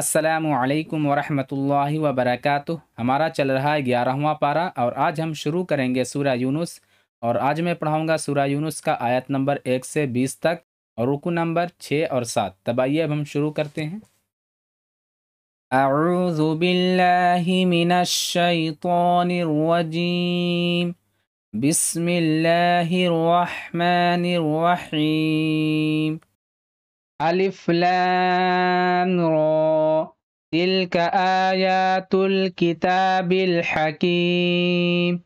السلام علیکم ورحمۃ اللہ وبرکاتہ ہمارا چل رہا ہے گیارہواں پارہ اور آج ہم شروع کریں گے سورہ یونس اور آج میں پڑھاؤں گا سورہ یونس کا آیت نمبر ایک سے بیس تک اور رکو نمبر چھ اور سات تب آئیے اب ہم شروع کرتے ہیں اعوذ باللہ من الشیطان الرجیم بسم اللہ الرحمن الرحیم ألف لام را تلك آيات الكتاب الحكيم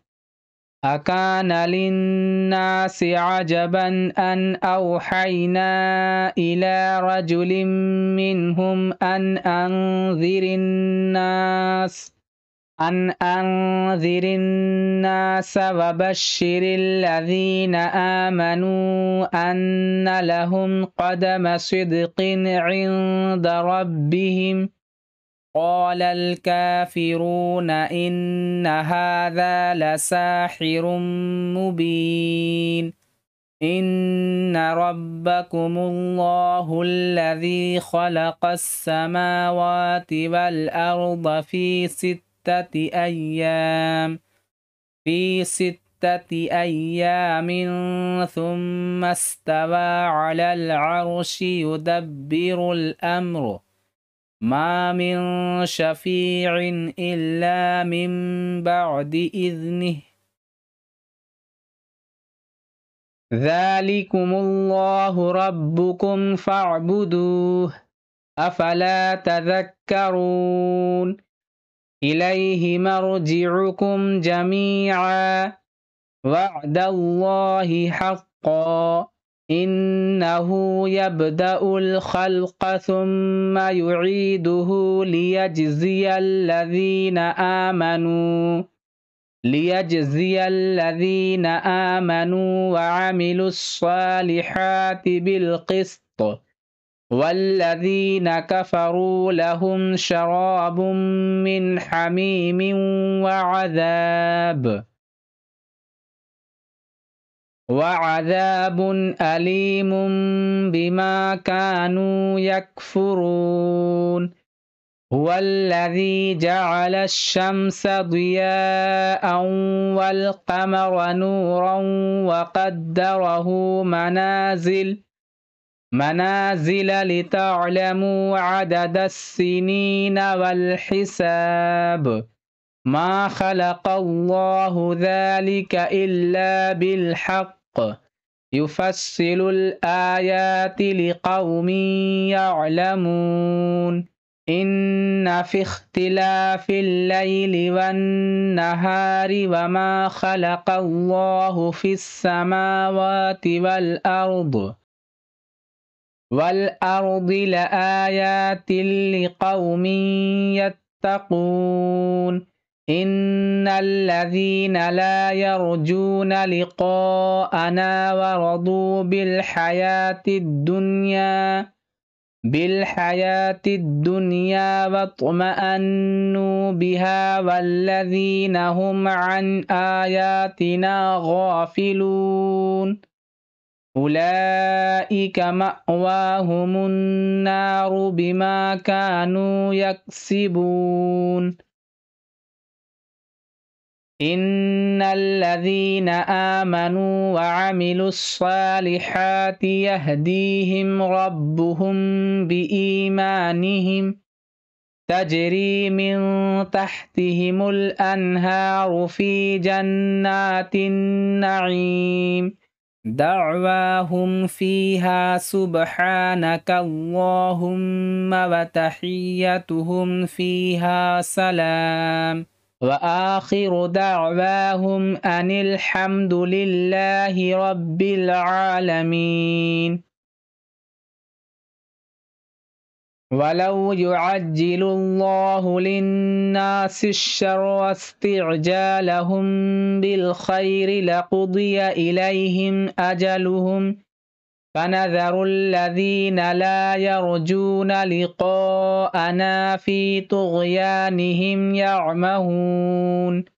أكان للناس عجبا أن أوحينا إلى رجل منهم أن أنذر الناس ۖ أن أنذر الناس وبشر الذين آمنوا أن لهم قدم صدق عند ربهم قال الكافرون إن هذا لساحر مبين إن ربكم الله الذي خلق السماوات والأرض في ست ستة أيام في ستة أيام ثم استوى على العرش يدبر الأمر ما من شفيع إلا من بعد إذنه ذلكم الله ربكم فاعبدوه أفلا تذكرون إليه مرجعكم جميعا وعد الله حقا إنه يبدأ الخلق ثم يعيده ليجزي الذين آمنوا ليجزي الذين آمنوا وعملوا الصالحات بالقسط والذين كفروا لهم شراب من حميم وعذاب وعذاب أليم بما كانوا يكفرون هو الذي جعل الشمس ضياء والقمر نورا وقدره منازل منازل لتعلموا عدد السنين والحساب ما خلق الله ذلك إلا بالحق يفصل الآيات لقوم يعلمون إن في اختلاف الليل والنهار وما خلق الله في السماوات والأرض والأرض لآيات لقوم يتقون إن الذين لا يرجون لقاءنا ورضوا بالحياة الدنيا بالحياة الدنيا واطمأنوا بها والذين هم عن آياتنا غافلون أولئك مأواهم النار بما كانوا يكسبون إن الذين آمنوا وعملوا الصالحات يهديهم ربهم بإيمانهم تجري من تحتهم الأنهار في جنات النعيم دعواهم فيها سبحانك اللهم وتحيتهم فيها سلام وآخر دعواهم أن الحمد لله رب العالمين ولو يعجل الله للناس الشر واستعجالهم بالخير لقضي إليهم أجلهم فنذر الذين لا يرجون لقاءنا في طغيانهم يعمهون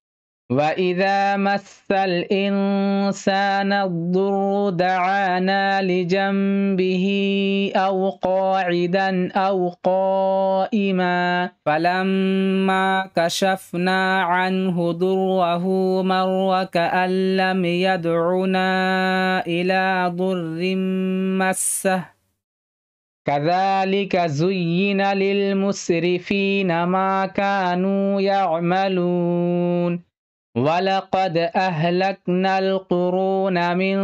وإذا مس الإنسان الضر دعانا لجنبه أو قاعدا أو قائما فلما كشفنا عنه ضره مر كأن لم يدعنا إلى ضر مسه كذلك زين للمسرفين ما كانوا يعملون ولقد أهلكنا القرون من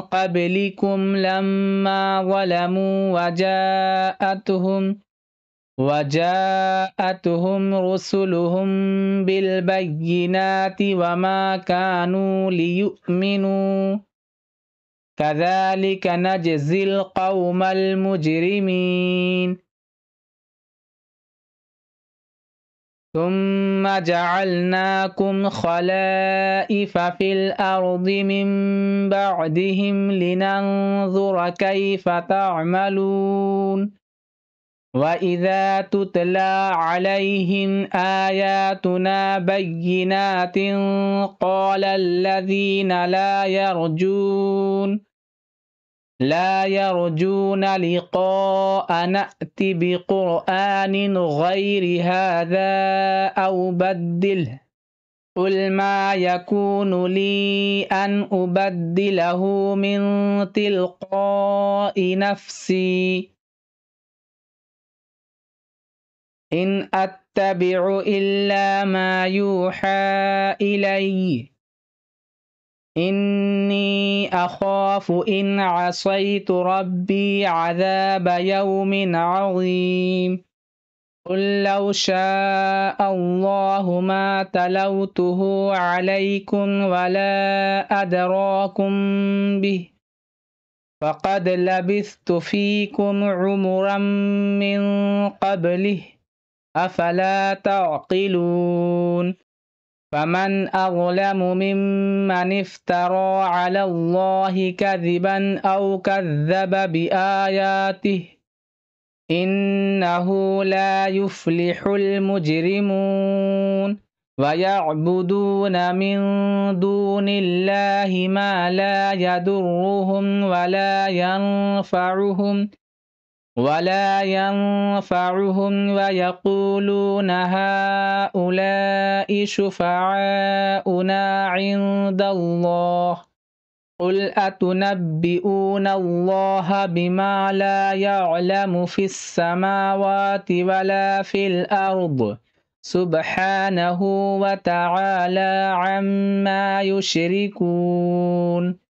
قبلكم لما ظلموا وجاءتهم وجاءتهم رسلهم بالبينات وما كانوا ليؤمنوا كذلك نجزي القوم المجرمين ثم جعلناكم خلائف في الأرض من بعدهم لننظر كيف تعملون وإذا تتلى عليهم آياتنا بينات قال الذين لا يرجون لا يرجون لقاء نأتي بقرآن غير هذا أو بدله قل ما يكون لي أن أبدله من تلقاء نفسي إن أتبع إلا ما يوحى إليّ إني أخاف إن عصيت ربي عذاب يوم عظيم قل لو شاء الله ما تلوته عليكم ولا أدراكم به فقد لبثت فيكم عمرا من قبله أفلا تعقلون فمن أظلم ممن افترى على الله كذبا أو كذب بآياته إنه لا يفلح المجرمون ويعبدون من دون الله ما لا يضرهم ولا ينفعهم ولا ينفعهم ويقولون هؤلاء شفعاؤنا عند الله قل أتنبئون الله بما لا يعلم في السماوات ولا في الأرض سبحانه وتعالى عما يشركون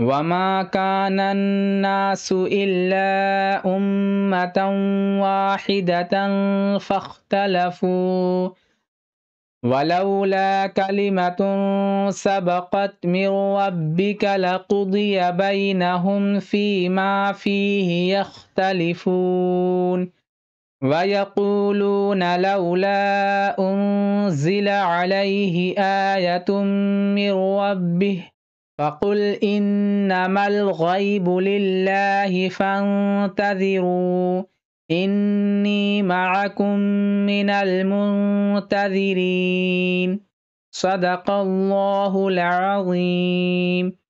وما كان الناس إلا أمة واحدة فاختلفوا ولولا كلمة سبقت من ربك لقضي بينهم فيما فيه يختلفون ويقولون لولا أنزل عليه آية من ربه فقل إنما الغيب لله فانتذروا إني معكم من المنتذرين صدق الله العظيم